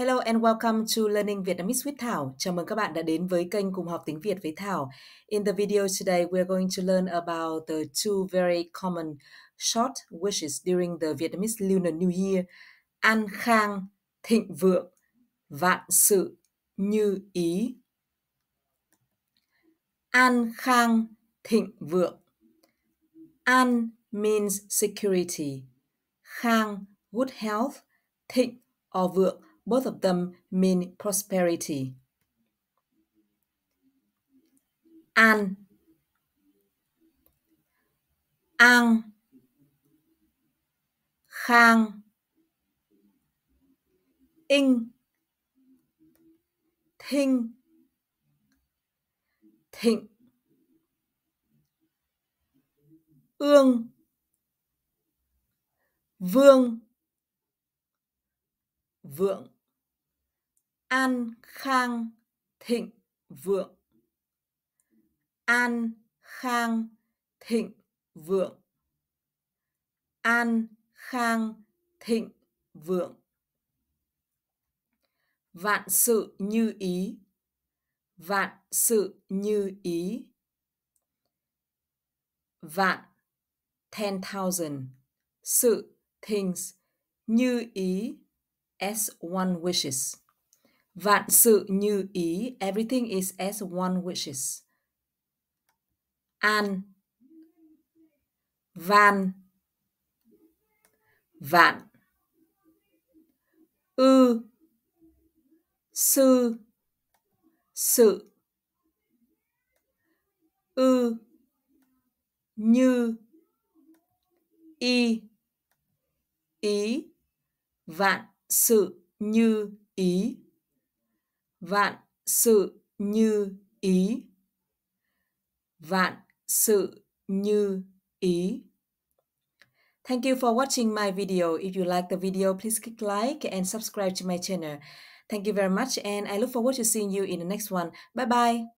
Hello and welcome to Learning Vietnamese with Thảo. Chào mừng các bạn đã đến với kênh cùng học tiếng Việt với Thảo. In the video today, we're going to learn about the two very common short wishes during the Vietnamese Lunar New Year. An khang, thịnh vượng, vạn sự như ý. An khang, thịnh vượng. An means security. Khang, good health. Thịnh, or vượng Both of them mean prosperity. An An Khang In Thinh Thịnh Ương Vương Vượng an khang thịnh vượng an khang thịnh vượng an khang thịnh vượng vạn sự như ý vạn sự như ý vạn ten thousand sự things như ý as one wishes Vạn sự như ý, everything is as one wishes. An van vạn ư sư sự ư như y ý vạn sự như ý vạn sự như ý vạn sự như ý Thank you for watching my video. If you like the video, please click like and subscribe to my channel. Thank you very much and I look forward to seeing you in the next one. Bye bye.